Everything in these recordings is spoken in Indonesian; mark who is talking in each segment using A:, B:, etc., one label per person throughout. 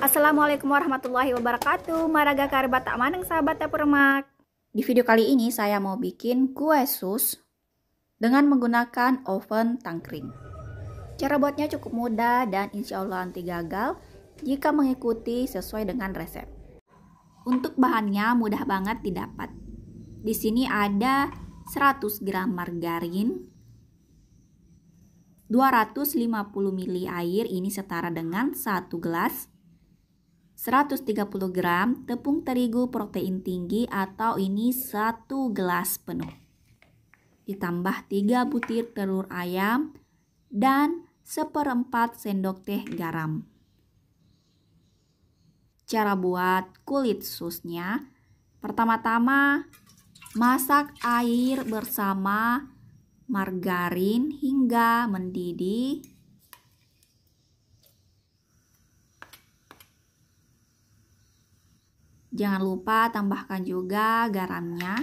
A: Assalamualaikum warahmatullahi wabarakatuh. Maraga karba tak maneng sahabat permak. Di video kali ini saya mau bikin kue sus dengan menggunakan oven tangkring. Cara buatnya cukup mudah dan insya Allah anti gagal jika mengikuti sesuai dengan resep. Untuk bahannya mudah banget didapat. Di sini ada 100 gram margarin, 250 ml air ini setara dengan 1 gelas, 130 gram tepung terigu protein tinggi atau ini satu gelas penuh. Ditambah 3 butir telur ayam dan seperempat sendok teh garam. Cara buat kulit susnya, pertama-tama masak air bersama margarin hingga mendidih Jangan lupa tambahkan juga garamnya.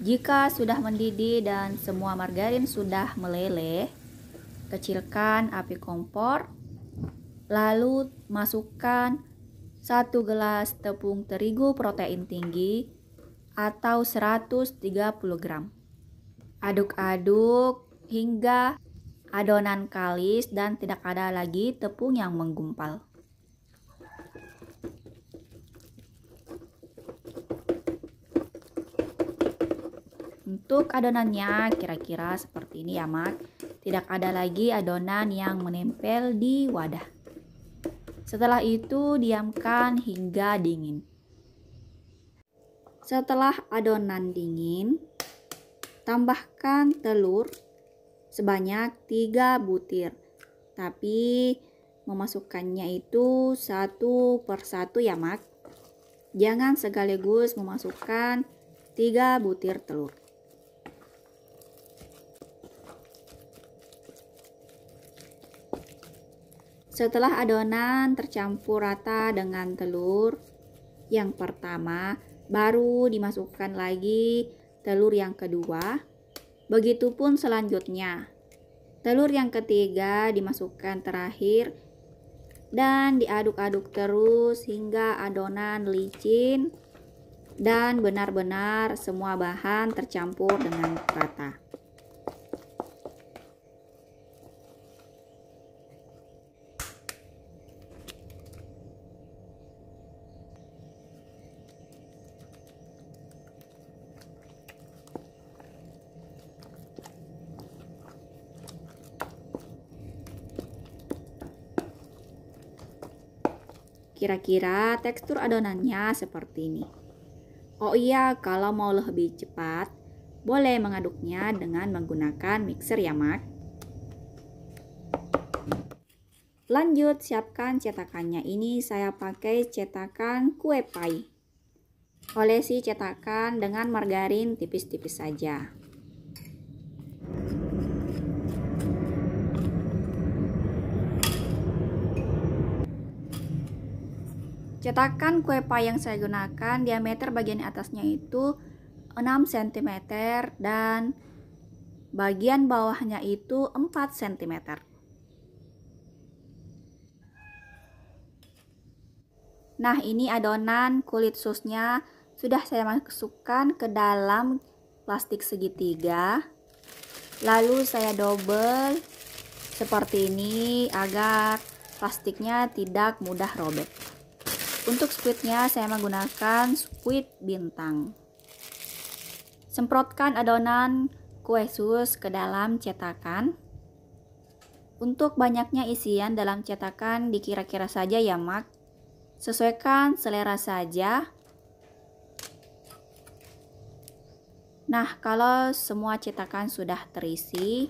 A: Jika sudah mendidih dan semua margarin sudah meleleh, kecilkan api kompor, lalu masukkan 1 gelas tepung terigu protein tinggi atau 130 gram. Aduk-aduk hingga adonan kalis dan tidak ada lagi tepung yang menggumpal. Untuk adonannya kira-kira seperti ini ya Mak. Tidak ada lagi adonan yang menempel di wadah. Setelah itu diamkan hingga dingin. Setelah adonan dingin, tambahkan telur sebanyak 3 butir. Tapi memasukkannya itu satu per satu ya, Mak. Jangan sekaligus memasukkan 3 butir telur. Setelah adonan tercampur rata dengan telur, yang pertama baru dimasukkan lagi telur yang kedua, Begitupun selanjutnya. Telur yang ketiga dimasukkan terakhir dan diaduk-aduk terus hingga adonan licin dan benar-benar semua bahan tercampur dengan rata. Kira-kira tekstur adonannya seperti ini. Oh iya, kalau mau lebih cepat, boleh mengaduknya dengan menggunakan mixer ya, Mak. Lanjut, siapkan cetakannya. Ini saya pakai cetakan kue pai. Olesi cetakan dengan margarin tipis-tipis saja. Cetakan kue yang saya gunakan diameter bagian atasnya itu 6 cm dan bagian bawahnya itu 4 cm. Nah, ini adonan kulit susnya sudah saya masukkan ke dalam plastik segitiga. Lalu saya double seperti ini agar plastiknya tidak mudah robek. Untuk squidnya saya menggunakan squid bintang. Semprotkan adonan kue sus ke dalam cetakan. Untuk banyaknya isian dalam cetakan dikira-kira saja ya mak. Sesuaikan selera saja. Nah, kalau semua cetakan sudah terisi,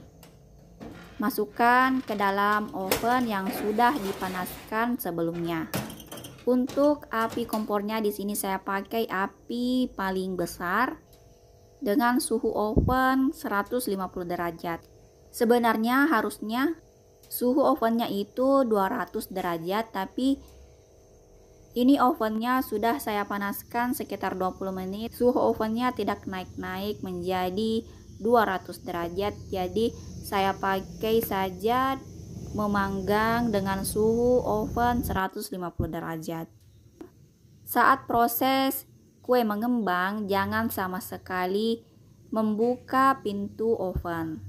A: masukkan ke dalam oven yang sudah dipanaskan sebelumnya. Untuk api kompornya di sini saya pakai api paling besar dengan suhu oven 150 derajat. Sebenarnya harusnya suhu ovennya itu 200 derajat tapi ini ovennya sudah saya panaskan sekitar 20 menit. Suhu ovennya tidak naik-naik menjadi 200 derajat. Jadi saya pakai saja memanggang dengan suhu oven 150 derajat. Saat proses kue mengembang, jangan sama sekali membuka pintu oven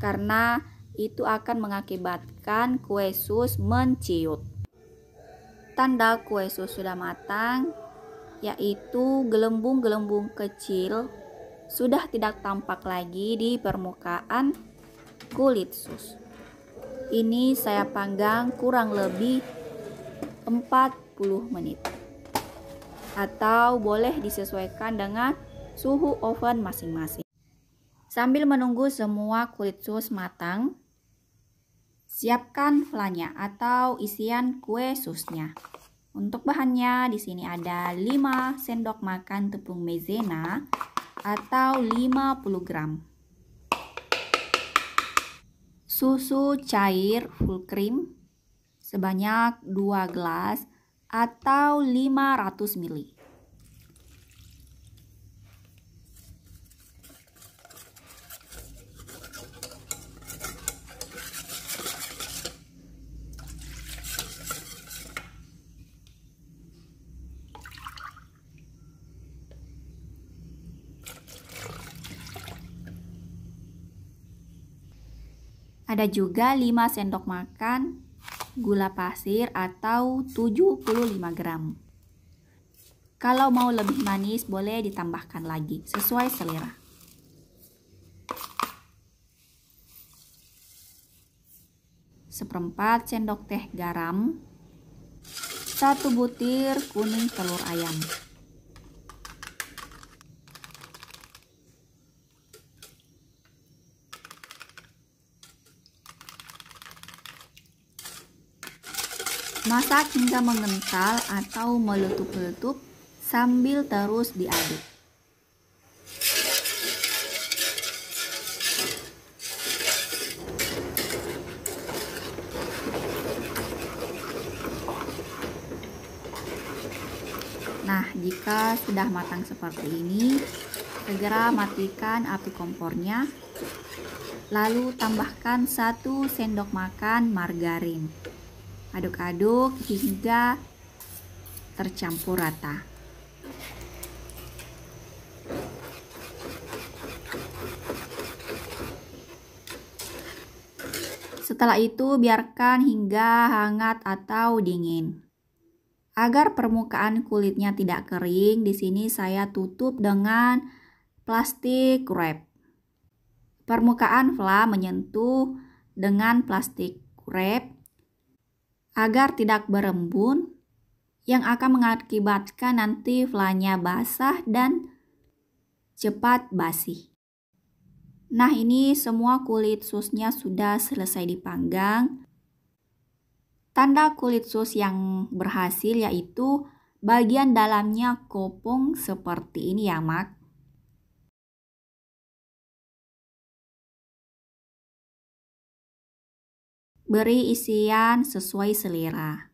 A: karena itu akan mengakibatkan kue sus menciut. Tanda kue sus sudah matang yaitu gelembung-gelembung kecil sudah tidak tampak lagi di permukaan kulit sus. Ini saya panggang kurang lebih 40 menit. Atau boleh disesuaikan dengan suhu oven masing-masing. Sambil menunggu semua kulit sus matang, siapkan flannya atau isian kue susnya. Untuk bahannya di sini ada 5 sendok makan tepung maizena atau 50 gram susu cair full cream sebanyak 2 gelas atau 500 ml. Ada juga 5 sendok makan gula pasir atau 75 gram. Kalau mau lebih manis boleh ditambahkan lagi sesuai selera. Seperempat sendok teh garam, satu butir kuning telur ayam. Masak hingga mengental atau meletup-letup sambil terus diaduk. Nah, jika sudah matang seperti ini, segera matikan api kompornya. Lalu tambahkan 1 sendok makan margarin aduk-aduk hingga tercampur rata. Setelah itu biarkan hingga hangat atau dingin. Agar permukaan kulitnya tidak kering, di sini saya tutup dengan plastik wrap. Permukaan fla menyentuh dengan plastik wrap agar tidak berembun yang akan mengakibatkan nanti flanya basah dan cepat basi. Nah, ini semua kulit susnya sudah selesai dipanggang. Tanda kulit sus yang berhasil yaitu bagian dalamnya kopong seperti ini ya, Mak. Beri isian sesuai selera.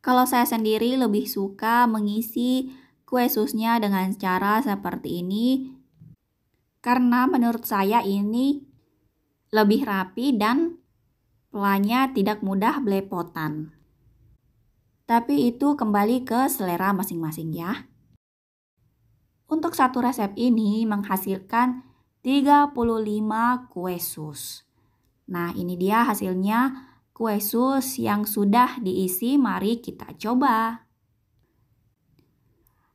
A: Kalau saya sendiri lebih suka mengisi kue susnya dengan cara seperti ini karena menurut saya ini lebih rapi dan Lanya tidak mudah belepotan. Tapi itu kembali ke selera masing-masing ya. Untuk satu resep ini menghasilkan 35 kue sus. Nah, ini dia hasilnya kue sus yang sudah diisi, mari kita coba.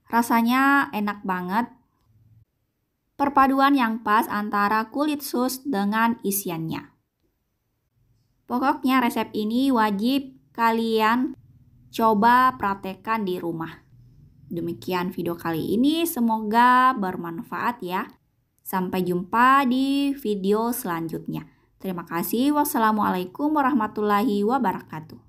A: Rasanya enak banget. Perpaduan yang pas antara kulit sus dengan isiannya. Pokoknya resep ini wajib kalian coba praktekkan di rumah. Demikian video kali ini, semoga bermanfaat ya. Sampai jumpa di video selanjutnya. Terima kasih. Wassalamualaikum warahmatullahi wabarakatuh.